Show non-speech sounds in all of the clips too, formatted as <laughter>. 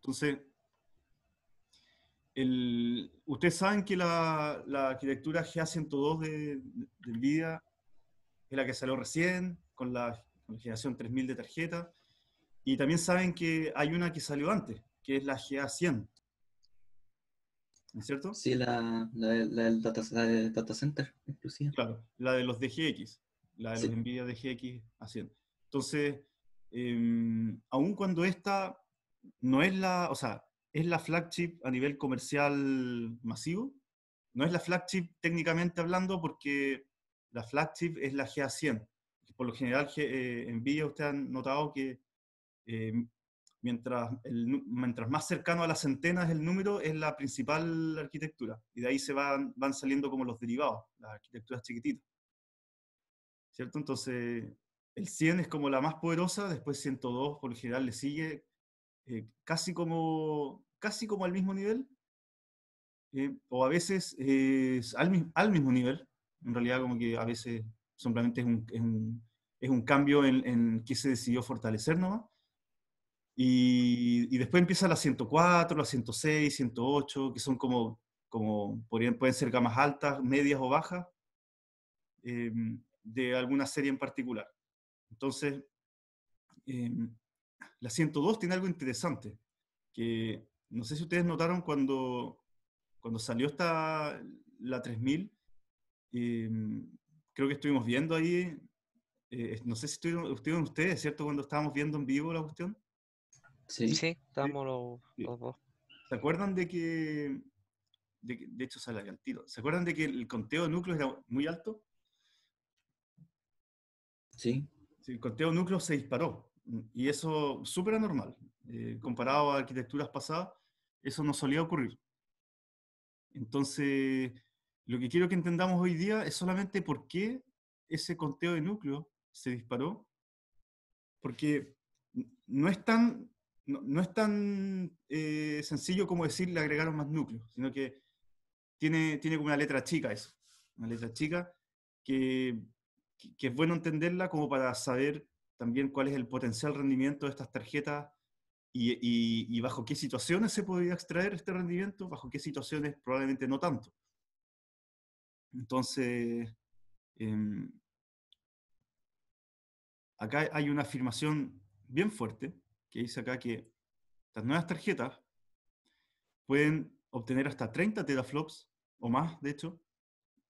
Entonces, ustedes saben que la, arquitectura GA102 de, de NVIDIA es la que salió recién, con la, generación 3000 de tarjeta? y también saben que hay una que salió antes, que es la GA100. ¿Es cierto? Sí, la, del data, center, inclusive. Claro, la de los DGX, la de los NVIDIA DGX A100. Entonces, aún em, aun cuando esta no es la, o sea, es la flagship a nivel comercial masivo. No es la flagship técnicamente hablando porque la flagship es la GA100. Por lo general, eh, en Villa ustedes han notado que eh, mientras, mientras más cercano a las centenas el número es la principal arquitectura. Y de ahí se van, van saliendo como los derivados, las arquitecturas chiquititas. ¿Cierto? Entonces, el 100 es como la más poderosa, después 102 por lo general le sigue, eh, casi, como, casi como al mismo nivel, eh, o a veces eh, al, mismo nivel, en realidad como que a veces simplemente es un, es un, cambio en, en, que se decidió fortalecer nomás. Y, después empieza la 104, la 106, 108, que son como, como podrían, pueden ser gamas altas, medias o bajas em, de alguna serie en particular. Entonces, eh, la 102 tiene algo interesante, que no sé si ustedes notaron cuando, cuando salió esta, la 3000, em, creo que estuvimos viendo ahí, eh, no sé si estuvieron, ustedes, ¿cierto? Cuando estábamos viendo en vivo la cuestión. Sí, sí, estábamos los, dos. ¿Se acuerdan de que, de, hecho sale al tiro, ¿se acuerdan de que el conteo de núcleos era muy alto? Sí. sí el conteo de núcleos se disparó y eso súper anormal. Eh, comparado a arquitecturas pasadas, eso no solía ocurrir. Entonces, lo que quiero que entendamos hoy día es solamente por qué ese conteo de núcleos se disparó. Porque no es tan, no, es tan eh, sencillo como decir le agregaron más núcleos, sino que tiene, tiene como una letra chica eso. Una letra chica que, que es bueno entenderla como para saber también cuál es el potencial rendimiento de estas tarjetas y, bajo qué situaciones se podría extraer este rendimiento, bajo qué situaciones probablemente no tanto. Entonces, em, acá hay una afirmación bien fuerte que dice acá que estas nuevas tarjetas pueden obtener hasta 30 teraflops o más, de hecho,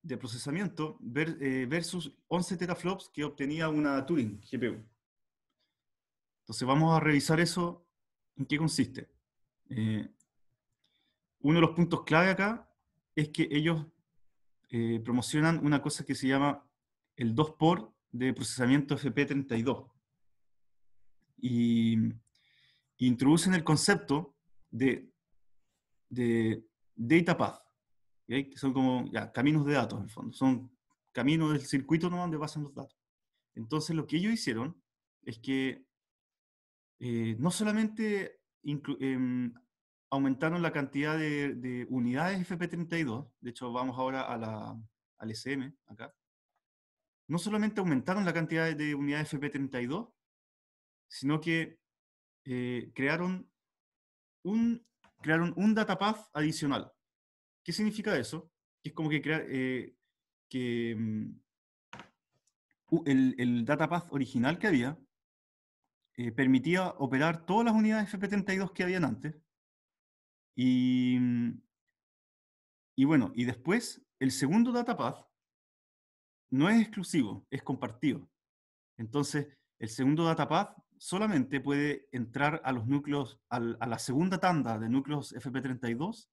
de procesamiento eh, versus 11 teraflops que obtenía una Turing GPU. Entonces vamos a revisar eso, en qué consiste. Eh, uno de los puntos clave acá es que ellos eh, promocionan una cosa que se llama el 2 por de procesamiento FP32. Y, introducen el concepto de, de data path, que son como caminos de datos en el fondo, son caminos del circuito donde pasan los datos. Entonces lo que ellos hicieron es que eh, no solamente em, aumentaron la cantidad de, unidades FP32, de hecho vamos ahora a la, al SM acá, no solamente aumentaron la cantidad de, unidades FP32, sino que eh, crearon, un, crearon un datapath adicional. ¿Qué significa eso? Es como que crear, eh, que em, el datapath original que había eh, permitía operar todas las unidades FP32 que habían antes. Y, y bueno, y después el segundo datapath no es exclusivo, es compartido. Entonces, el segundo datapath solamente puede entrar a los núcleos, a la segunda tanda de núcleos FP32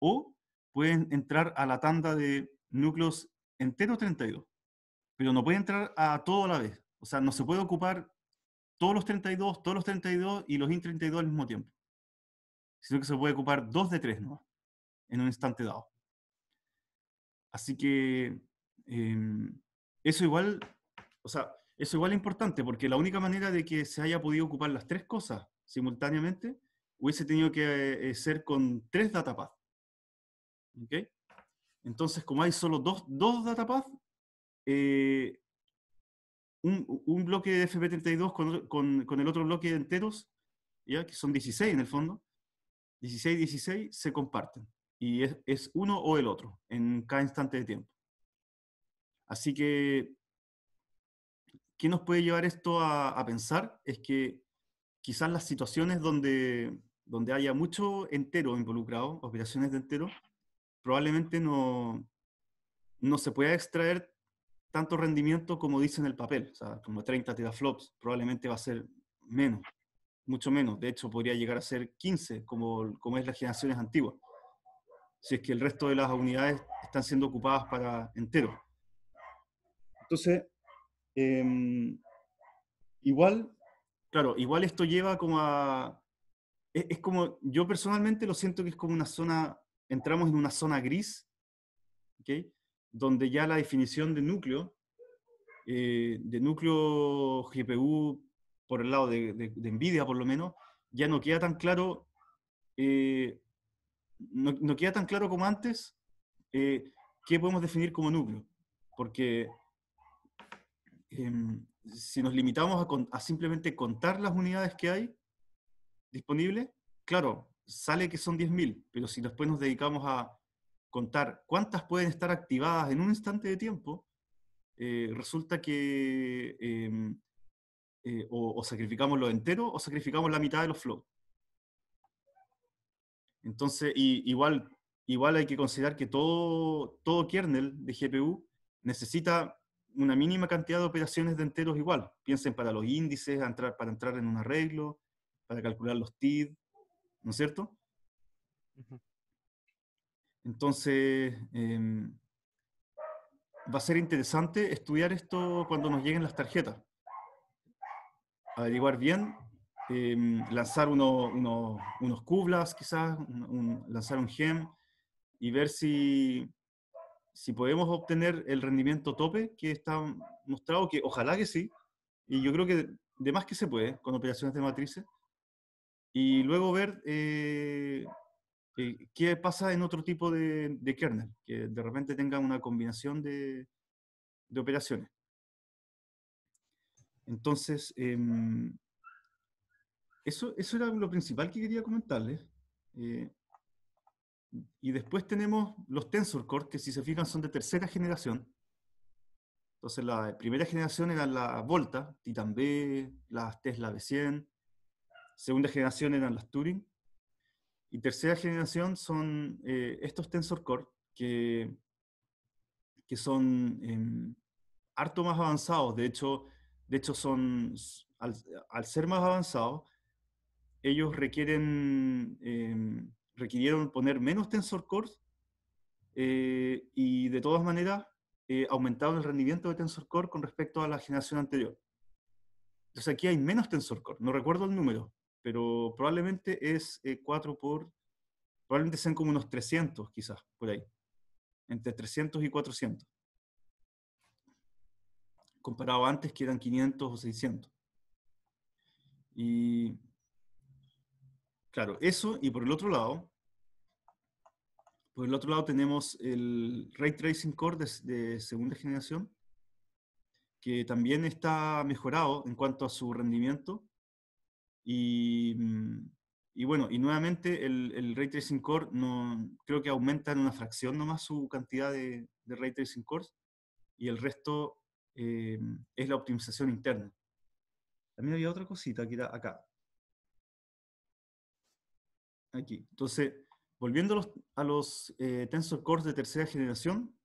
o pueden entrar a la tanda de núcleos entero 32, pero no puede entrar a todo a la vez. O sea, no se puede ocupar todos los 32, todos los 32 y los IN32 al mismo tiempo. Sino que se puede ocupar dos de tres ¿no? en un instante dado. Así que em, eso igual, o sea, eso igual es importante porque la única manera de que se haya podido ocupar las tres cosas simultáneamente hubiese tenido que eh, ser con tres datapads. ¿Okay? Entonces, como hay solo dos, dos eh, un, bloque de FP32 con, con, con, el otro bloque de enteros, ¿ya? que son 16 en el fondo, 16 16 se comparten. Y es, uno o el otro en cada instante de tiempo. Así que, ¿qué nos puede llevar esto a, pensar? Es que quizás las situaciones donde, donde haya mucho entero involucrado, operaciones de entero, probablemente no, no se pueda extraer tanto rendimiento como dice en el papel, o sea, como 30 teraflops, probablemente va a ser menos, mucho menos, de hecho podría llegar a ser 15, como, como es las generaciones antiguas, si es que el resto de las unidades están siendo ocupadas para entero. Entonces, em, igual, claro, igual esto lleva como a... Es, es como, yo personalmente lo siento que es como una zona, entramos en una zona gris, ¿ok? donde ya la definición de núcleo, eh, de núcleo GPU por el lado de, de, NVIDIA por lo menos, ya no queda tan claro, eh, no, queda tan claro como antes eh, qué podemos definir como núcleo. Porque em, si nos limitamos a, a simplemente contar las unidades que hay disponibles, claro, sale que son 10.000, pero si después nos dedicamos a contar cuántas pueden estar activadas en un instante de tiempo, eh, resulta que em, eh, o, sacrificamos lo entero o sacrificamos la mitad de los flows. Entonces, igual, igual hay que considerar que todo, todo kernel de GPU necesita una mínima cantidad de operaciones de enteros igual. Piensen para los índices, para entrar en un arreglo, para calcular los TID, ¿no es cierto? Entonces, em, va a ser interesante estudiar esto cuando nos lleguen las tarjetas. Averiguar bien, em, lanzar unos cublas, quizás, lanzar un gem y ver si, si podemos obtener el rendimiento tope que está mostrado, que ojalá que sí, y yo creo que de más que se puede con operaciones de matrices, y luego ver eh, eh, ¿Qué pasa en otro tipo de, kernel? Que de repente tengan una combinación de, operaciones. Entonces, em, eso, eso, era lo principal que quería comentarles. Eh, y después tenemos los tensor core, que si se fijan son de tercera generación. Entonces la primera generación era la Volta, Titan B, las Tesla B100. Segunda generación eran las Turing. Y tercera generación son eh, estos Tensor Core, que, que son em, harto más avanzados. De hecho, de hecho son, al, ser más avanzados, ellos requieren, em, requirieron poner menos Tensor Cores eh, y de todas maneras eh, aumentaron el rendimiento de Tensor Core con respecto a la generación anterior. Entonces aquí hay menos Tensor Core, no recuerdo el número, pero probablemente es 4 eh, por, probablemente sean como unos 300 quizás, por ahí, entre 300 y 400, comparado antes que eran 500 o 600. Y claro, eso y por el otro lado, por el otro lado tenemos el Ray Tracing Core de segunda generación, que también está mejorado en cuanto a su rendimiento Mm, y, bueno, y nuevamente el, Ray Tracing Core no, creo que aumenta en una fracción nomás su cantidad de, Ray Tracing Cores y el resto eh, es la optimización interna. También había otra cosita que acá. Aquí. Entonces, volviendo a los, eh, Tensor Cores de tercera generación,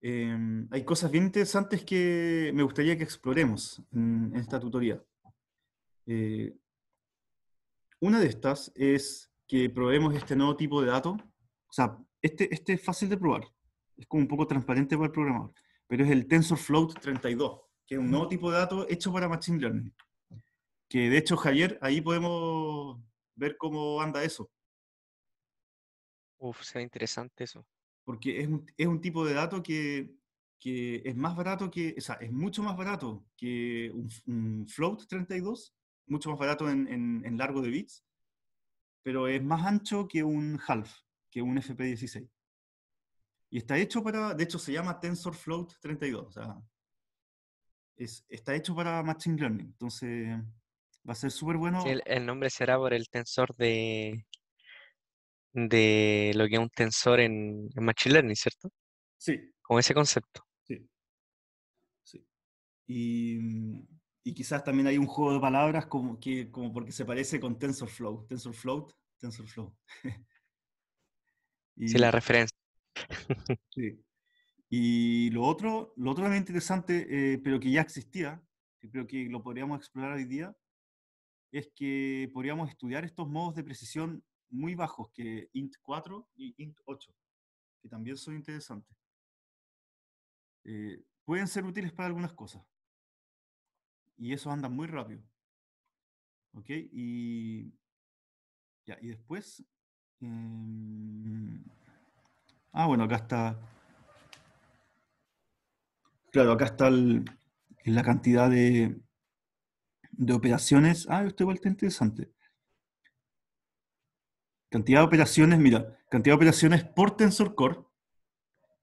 eh, hay cosas bien interesantes que me gustaría que exploremos en esta tutoría. Eh, una de estas es que probemos este nuevo tipo de dato, O sea, este, este es fácil de probar. Es como un poco transparente para el programador. Pero es el TensorFloat 32, que es un nuevo tipo de dato hecho para Machine Learning. Que de hecho, Javier, ahí podemos ver cómo anda eso. Uf, será interesante eso. Porque es un, es un tipo de dato que, que, es más barato que, o sea, es mucho más barato que un, un float 32 mucho más barato en, en, largo de bits, pero es más ancho que un half, que un FP16. Y está hecho para, de hecho se llama Tensor Float 32, o sea, es, está hecho para Machine Learning, entonces va a ser súper bueno. el, nombre será por el tensor de, de lo que es un tensor en, Machine Learning, ¿cierto? Sí. Con ese concepto. Sí. Sí. Y y quizás también hay un juego de palabras como, que, como porque se parece con TensorFlow, TensorFlow, TensorFlow. <laughs> y, sí, la referencia. <laughs> sí. Y lo otro, lo otro también interesante, eh, pero que ya existía, que creo que lo podríamos explorar hoy día, es que podríamos estudiar estos modos de precisión muy bajos, que int4 y int8, que también son interesantes. Eh, pueden ser útiles para algunas cosas y eso anda muy rápido. ¿Ok? Y, ya, y después... Em, ah, bueno, acá está... Claro, acá está la cantidad de, de operaciones. Ah, esto igual está interesante. Cantidad de operaciones, mira, cantidad de operaciones por tensor core.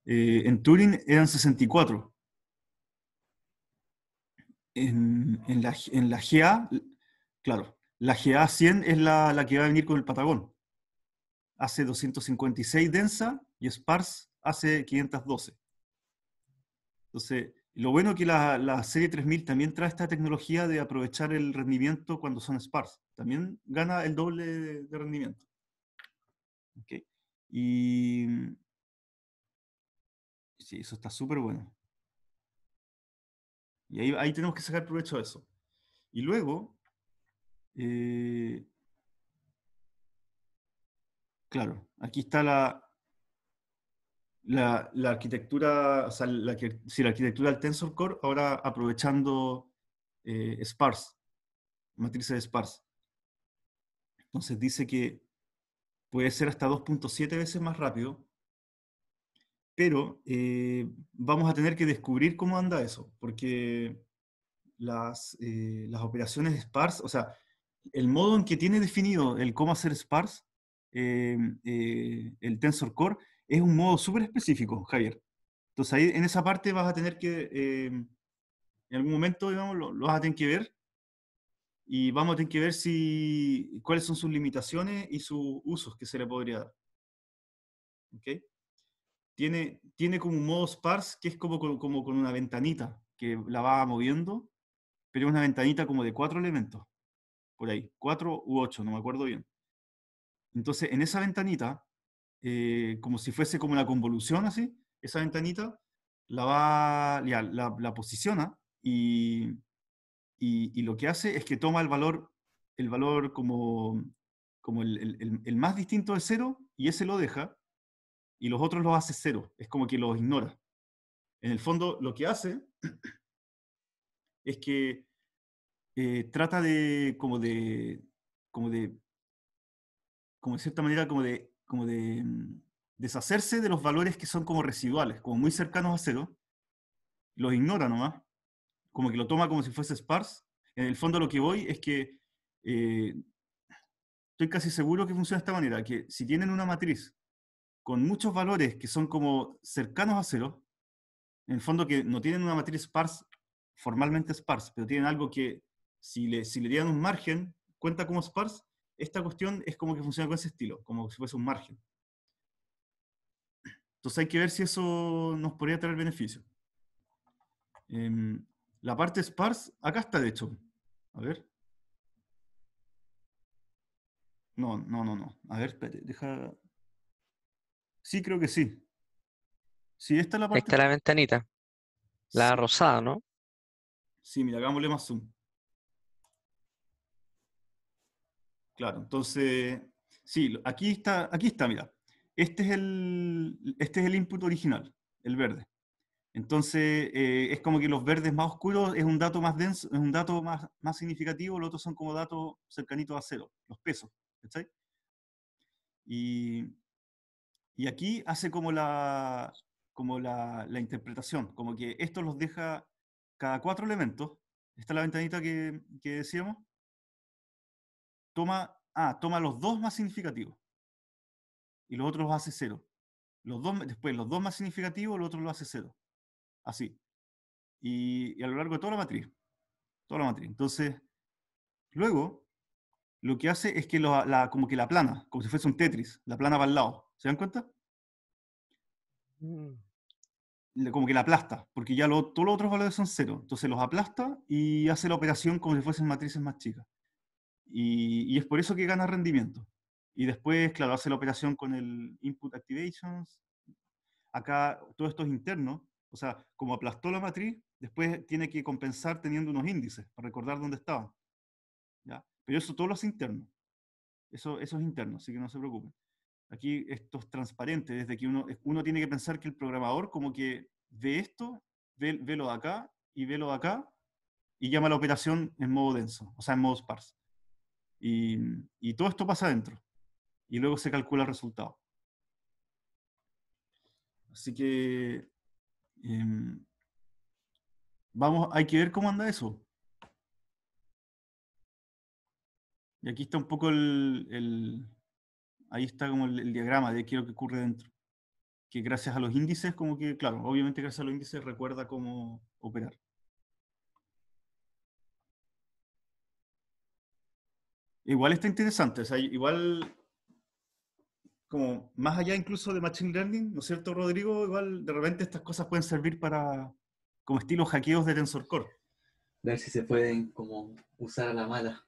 Eh, en Turing eran 64 en, la, en la GA, claro, la GA 100 es la, que va a venir con el Patagón. Hace 256 densa y Sparse hace 512. Entonces, lo bueno es que la, la, serie 3000 también trae esta tecnología de aprovechar el rendimiento cuando son Sparse. También gana el doble de, rendimiento. Okay. Y sí, eso está súper bueno. Y ahí, tenemos que sacar provecho de eso. Y luego, eh, claro, aquí está la, la, arquitectura, o sea, la, arquitectura del Tensor Core, ahora aprovechando eh, sparse, matrices sparse. Entonces dice que puede ser hasta 2.7 veces más rápido pero eh, vamos a tener que descubrir cómo anda eso, porque las, eh, las operaciones sparse, o sea, el modo en que tiene definido el cómo hacer sparse, eh, eh, el tensor core, es un modo súper específico, Javier. Entonces ahí en esa parte vas a tener que, en algún momento, digamos, lo, vas a tener que ver y vamos a tener que ver si, cuáles son sus limitaciones y sus usos que se le podría dar. ¿ok? tiene, tiene como un modo sparse que es como, como, con una ventanita que la va moviendo, pero es una ventanita como de cuatro elementos, por ahí, cuatro u ocho, no me acuerdo bien. Entonces, en esa ventanita, eh, como si fuese como una convolución así, esa ventanita la va, la, posiciona y, y, lo que hace es que toma el valor, el valor como, como el, el más distinto de cero y ese lo deja, y los otros los hace cero, es como que los ignora. En el fondo, lo que hace <clears throat> es que eh, trata de, como de, como de, como de cierta manera, como de, como de mm, deshacerse de los valores que son como residuales, como muy cercanos a cero, los ignora nomás, como que lo toma como si fuese sparse. En el fondo lo que voy es que eh, estoy casi seguro que funciona de esta manera, que si tienen una matriz con muchos valores que son como cercanos a cero, en el fondo que no tienen una matriz sparse, formalmente sparse, pero tienen algo que si le, si le dieran un margen, cuenta como sparse, esta cuestión es como que funciona con ese estilo, como si fuese un margen. Entonces hay que ver si eso nos podría traer beneficio. Em, la parte sparse, acá está de hecho. A ver. No, no, no, no. A ver, deja, Sí, creo que sí. Sí, esta es la la ventanita. La rosada, ¿no? Sí, mira, hagámosle más zoom. Claro, entonces, sí, aquí está, aquí está, mira. Este es el, este es el input original, el verde. Entonces, eh, es como que los verdes más oscuros es un dato más denso, es un dato más, más significativo, los otros son como datos cercanitos a cero, los pesos, Y y aquí hace como la, como la, interpretación, como que esto los deja cada cuatro elementos. Está la ventanita que, que decíamos. Toma, ah, toma los dos más significativos. Y los otros los hace cero. Los dos, después, los dos más significativos, los otros los hace cero. Así. Y, a lo largo de toda la matriz. Toda la matriz. Entonces, luego, lo que hace es que lo, la, como que la plana, como si fuese un Tetris, la plana va al lado. ¿Se dan cuenta? Mm. Como que la aplasta, porque ya todos los otros valores son cero. Entonces los aplasta y hace la operación como si fuesen matrices más chicas. Y, es por eso que gana rendimiento. Y después, claro, hace la operación con el input activations. Acá todo esto es interno. O sea, como aplastó la matriz, después tiene que compensar teniendo unos índices para recordar dónde estaba. ¿Ya? Pero eso todo lo hace interno. Eso, eso es interno, así que no se preocupen. Aquí esto es transparente, desde que uno, uno tiene que pensar que el programador como que ve esto, ve, lo de acá y ve lo de acá y llama la operación en modo denso, o sea, en modo sparse. Y, todo esto pasa adentro. Y luego se calcula el resultado. Así que em, vamos, hay que ver cómo anda eso. Y aquí está un poco el Ahí está como el, diagrama de qué es lo que ocurre dentro. Que gracias a los índices, como que, claro, obviamente gracias a los índices recuerda cómo operar. Igual está interesante, o sea, igual como más allá incluso de Machine Learning, ¿no es cierto, Rodrigo? Igual de repente estas cosas pueden servir para, como estilos hackeos de Tensor TensorCore. Ver si se pueden como usar a la mala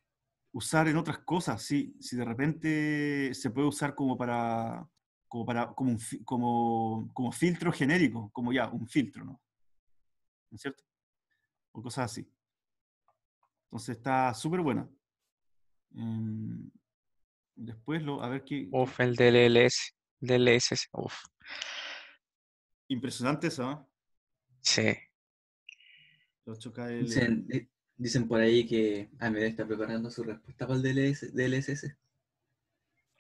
usar en otras cosas, sí. Si de repente se puede usar como para, como para, como, como, filtro genérico, como ya, un filtro, ¿no? ¿No es cierto? O cosas así. Entonces está súper buena. Em, después lo, a ver qué. off el DLS DLS, uf. Impresionante eso, ¿ah? Sí. 8KL. Dicen por ahí que AMD está preparando su respuesta para el DLSS.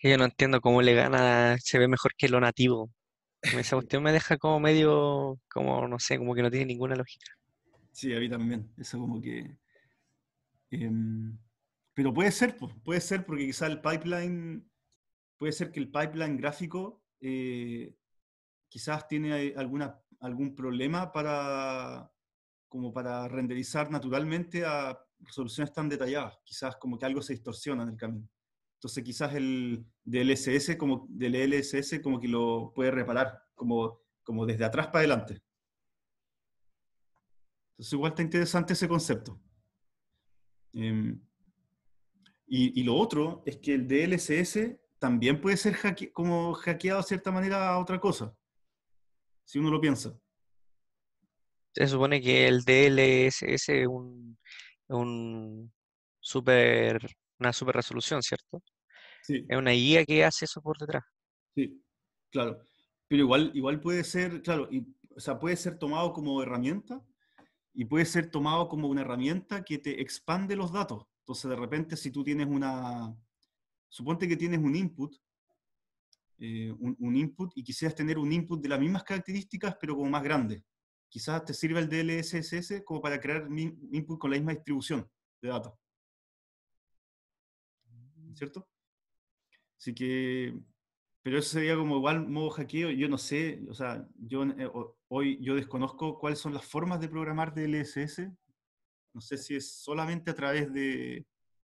yo no entiendo cómo le gana, se ve mejor que lo nativo. Esa cuestión me deja como medio, como no sé, como que no tiene ninguna lógica. Sí, a mí también. Eso como que... Em, pero puede ser, pues, puede ser porque quizás el pipeline, puede ser que el pipeline gráfico eh, quizás tiene eh, alguna, algún problema para, como para renderizar naturalmente a resoluciones tan detalladas, quizás como que algo se distorsiona en el camino. Entonces quizás el DLSS como, del e LSS como que lo puede reparar, como, como desde atrás para adelante. Entonces igual está interesante ese concepto. Em, y, y, lo otro es que el DLSS también puede ser como hackeado de cierta manera a otra cosa, si uno lo piensa se supone que el DLSS es un, super, una super resolución, ¿cierto? Sí. Es una guía que hace eso por detrás. Sí, claro. Pero igual, igual puede ser, claro, o sea, puede ser tomado como herramienta y puede ser tomado como una herramienta que te expande los datos. Entonces, de repente, si tú tienes una, suponte que tienes un input, eh, un, un, input y quisieras tener un input de las mismas características, pero como más grande quizás te sirva el DLSS como para crear input con la misma distribución de datos. Mm. ¿Cierto? Así que, pero eso sería como igual modo hackeo, yo no sé, o sea, yo eh, hoy yo desconozco cuáles son las formas de programar DLSS, no sé si es solamente a través de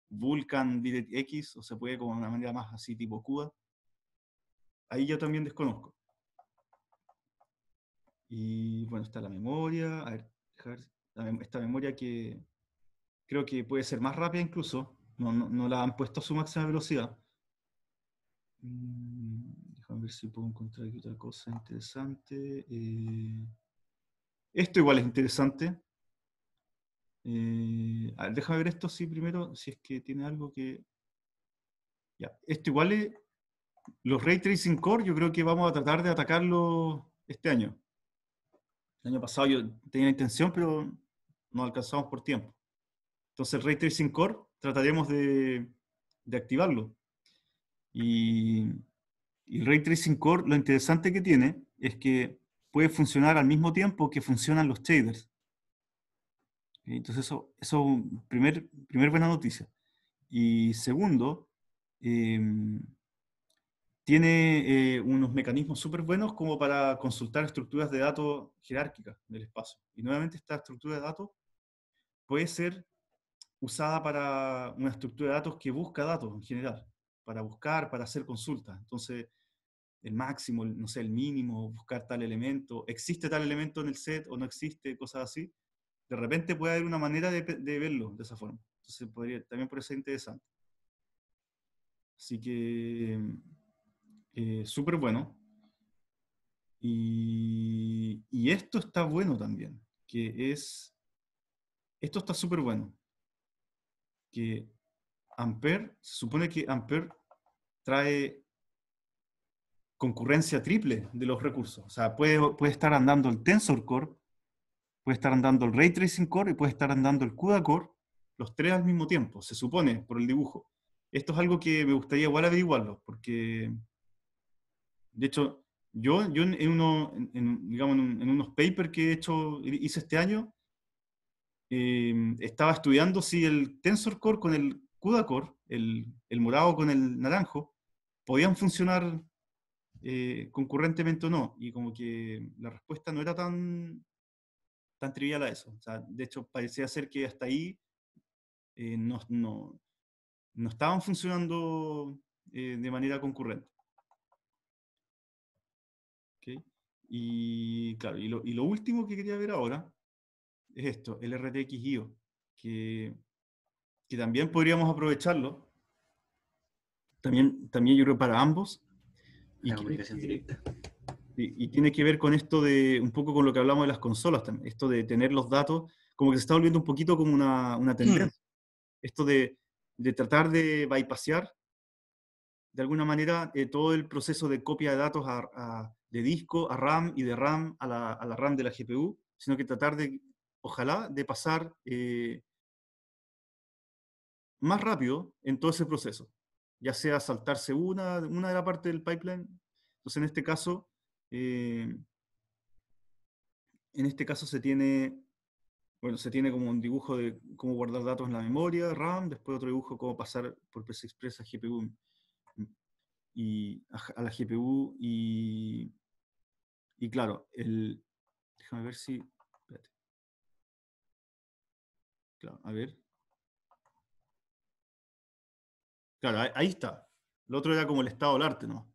Vulkan DirectX o se puede como de una manera más así tipo CUDA. Ahí yo también desconozco. Y bueno, está la memoria, a ver, esta memoria que creo que puede ser más rápida incluso, no, la han puesto a su máxima velocidad. Mm, déjame ver si puedo encontrar aquí otra cosa interesante. Eh, esto igual es interesante. Eh, a ver, déjame ver esto sí primero, si es que tiene algo que... Ya, esto igual es... Los Ray Tracing Core yo creo que vamos a tratar de atacarlo este año. El año pasado yo tenía intención, pero no alcanzamos por tiempo. Entonces el Ray Tracing Core trataremos de, de activarlo. Y, y, el Ray Tracing Core lo interesante que tiene es que puede funcionar al mismo tiempo que funcionan los shaders. Entonces eso es primer, primer buena noticia. Y segundo, em, tiene eh, unos mecanismos súper buenos como para consultar estructuras de datos jerárquicas del espacio. Y nuevamente esta estructura de datos puede ser usada para una estructura de datos que busca datos en general, para buscar, para hacer consultas. Entonces, el máximo, no sé, el mínimo, buscar tal elemento, existe tal elemento en el set o no existe, cosas así. De repente puede haber una manera de, verlo de esa forma. Entonces, podría, también por ser interesante. Así que em, eh, súper bueno. Y, esto está bueno también, que es, esto está súper bueno, que Ampere, se supone que Ampere trae concurrencia triple de los recursos. O sea, puede, puede estar andando el Tensor Core, puede estar andando el Ray Tracing Core y puede estar andando el CUDA Core, los tres al mismo tiempo, se supone, por el dibujo. Esto es algo que me gustaría igual averiguarlo, porque de hecho, yo, en, uno, en, unos papers que he hecho, hice este año, em, estaba estudiando si el Tensor Core con el CUDA Core, el, morado con el naranjo, podían funcionar eh, concurrentemente o no. Y como que la respuesta no era tan, tan trivial a eso. de hecho, parecía ser que hasta ahí eh, no, estaban funcionando eh, de manera concurrente. Y y lo, último que quería ver ahora es esto, el RTX IO, que, también podríamos aprovecharlo, también, también yo creo para ambos. Y La comunicación directa. Y, tiene que ver con esto de, un poco con lo que hablamos de las consolas esto de tener los datos, como que se está volviendo un poquito como una, una tendencia. Mm. Esto de, de tratar de bypassear de alguna manera eh, todo el proceso de copia de datos de disco a RAM y de RAM a la, RAM de la GPU, sino que tratar de, ojalá, de pasar eh, más rápido en todo ese proceso, ya sea saltarse una, una de la parte del pipeline. Entonces, en este caso, eh, en este caso se tiene, bueno, se tiene como un dibujo de cómo guardar datos en la memoria, RAM, después otro dibujo cómo pasar por PC Express a GPU y a, la GPU y, y claro, el, déjame ver si, Claro, a ver. Claro, ahí, está. Lo otro era como el estado del arte, ¿no?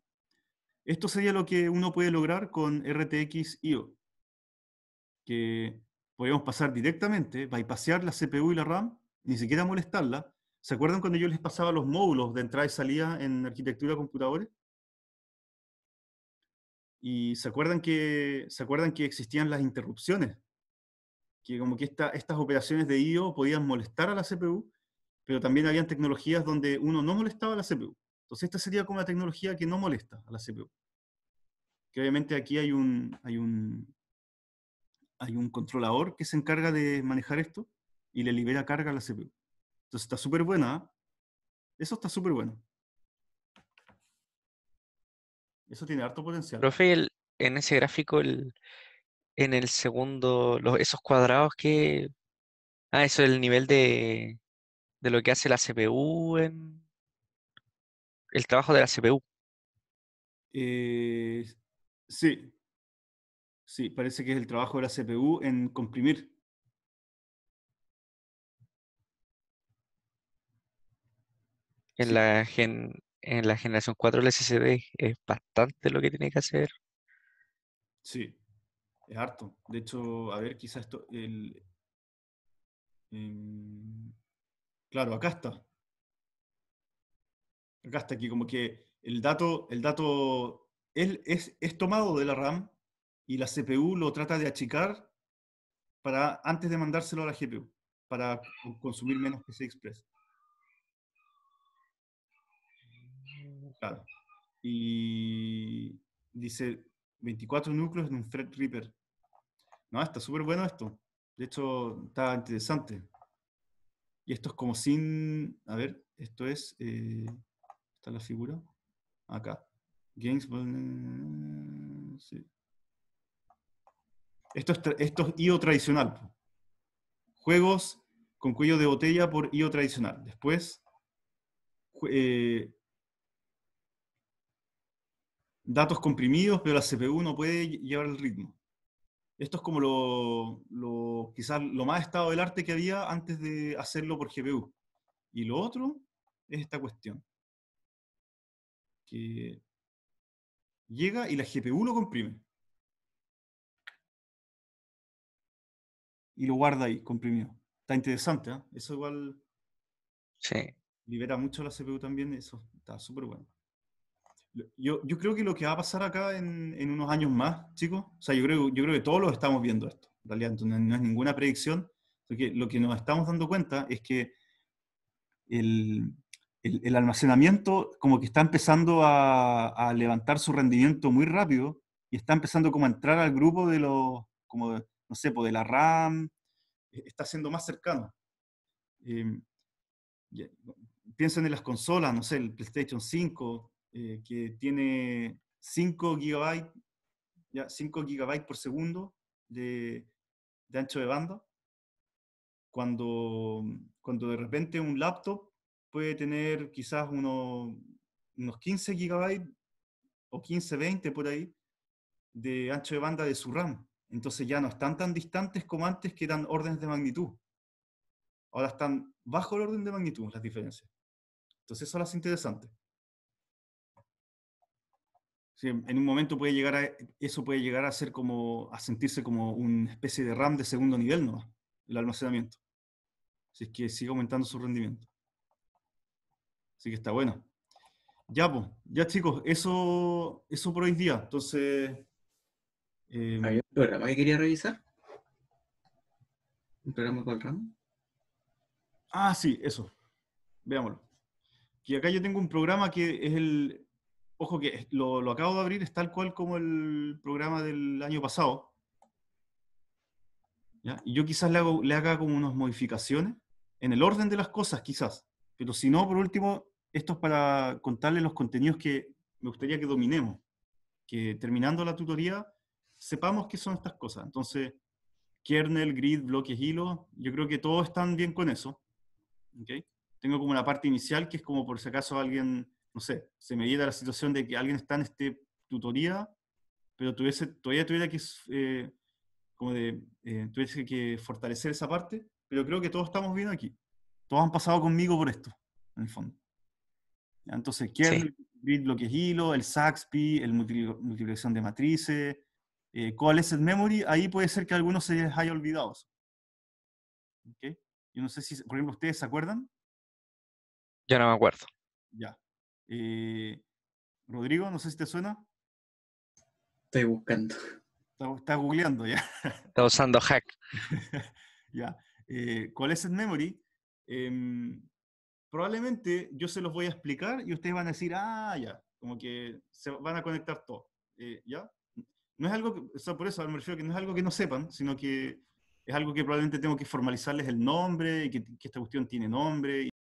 Esto sería lo que uno puede lograr con RTX IO, que podríamos pasar directamente, bypassear la CPU y la RAM, ni siquiera molestarla, ¿Se acuerdan cuando yo les pasaba los módulos de entrada y salida en arquitectura de computadores? Y se acuerdan que, se acuerdan que existían las interrupciones, que como que estas operaciones de IO podían molestar a la CPU, pero también habían tecnologías donde uno no molestaba a la CPU. Entonces esta sería como la tecnología que no molesta a la CPU. Que obviamente aquí hay un, hay un, hay un controlador que se encarga de manejar esto y le libera carga a la CPU. Entonces está súper buena. Eso está súper bueno. Eso tiene harto potencial. Profe, en ese gráfico, el, en el segundo, los, esos cuadrados que... Ah, eso es el nivel de, de lo que hace la CPU en... El trabajo de la CPU. Eh, sí. Sí, parece que es el trabajo de la CPU en comprimir en, la, en la generación 4 del SSD es bastante lo que tiene que hacer. Sí, es harto. De hecho, a ver, quizás esto. El, em, claro, acá está. Acá está, aquí como que el dato, el dato es, tomado de la RAM y la CPU lo trata de achicar para, antes de mandárselo a la GPU, para consumir menos se Express. Claro. Y dice 24 núcleos en un Threadripper. No, está súper bueno esto. De hecho, está interesante. Y esto es como sin. A ver, esto es. Eh, está la figura. Acá. Games. Sí. Esto es, IO tradicional. Juegos con cuello de botella por IO tradicional. Después, eh, datos comprimidos, pero la CPU no puede llevar el ritmo. Esto es como lo, quizás lo más estado del arte que había antes de hacerlo por GPU. Y lo otro es esta cuestión. Que llega y la GPU lo comprime. Y lo guarda ahí, comprimido. Está interesante, ¿eh? Eso igual libera mucho la CPU también, eso está súper bueno. Yo, yo, creo que lo que va a pasar acá en, en, unos años más, chicos, o sea, yo creo, yo creo que todos los estamos viendo esto, en realidad, no es ninguna predicción, porque lo que nos estamos dando cuenta es que el, el, almacenamiento como que está empezando a, levantar su rendimiento muy rápido y está empezando como a entrar al grupo de los, como, no sé, pues de la RAM, e, está siendo más cercano. Em, piensen en las consolas, no sé, el PlayStation 5, eh, que tiene 5 gigabytes, ya, 5 gigabytes por segundo de, ancho de banda, cuando, cuando de repente un laptop puede tener quizás unos 15 gigabytes o 15, 20 por ahí de ancho de banda de su RAM. Entonces ya no están tan distantes como antes que eran órdenes de magnitud. Ahora están bajo el orden de magnitud las diferencias. Entonces son es interesante en un momento puede llegar a, eso puede llegar a ser como, a sentirse como una especie de RAM de segundo nivel, ¿no? El almacenamiento. Así es que sigue aumentando su rendimiento. Así que está bueno. Ya, pues, ya chicos, eso, eso por hoy día. Entonces. Eh, un programa que quería revisar? ¿Un programa con RAM? Ah, sí, eso. Veámoslo. que acá yo tengo un programa que es el, Ojo que lo, acabo de abrir, es tal cual como el programa del año pasado. Y yo quizás le, haga como unas modificaciones en el orden de las cosas, quizás. Pero si no, por último, esto es para contarles los contenidos que me gustaría que dominemos. Que terminando la tutoría, sepamos qué son estas cosas. Entonces, kernel, grid, bloques, hilo, yo creo que todos están bien con eso. Tengo como la parte inicial que es como por si acaso alguien no sé, se me diera la situación de que alguien está en este tutoría, pero tuviese, todavía tuviera que, eh, como de, eh, tuviese que fortalecer esa parte, pero creo que todos estamos bien aquí. Todos han pasado conmigo por esto, en el fondo. Entonces, lo que es hilo, el Saxby, el multiplicación de matrices, eh, es el memory, ahí puede ser que algunos se les haya olvidado. ¿Okay? Yo no sé si, por ejemplo, ustedes se acuerdan. Ya no me acuerdo. Ya. Eh, Rodrigo, no sé si te suena. Estoy buscando. Está, googleando ya. <laughs> Está usando hack. <laughs> ya. Eh, es el Memory. Em, probablemente yo se los voy a explicar y ustedes van a decir, ah, ya, como que se van a conectar todo. Eh, ¿Ya? No es algo que, por eso me que no es algo que no sepan, sino que es algo que probablemente tengo que formalizarles el nombre y que, que esta cuestión tiene nombre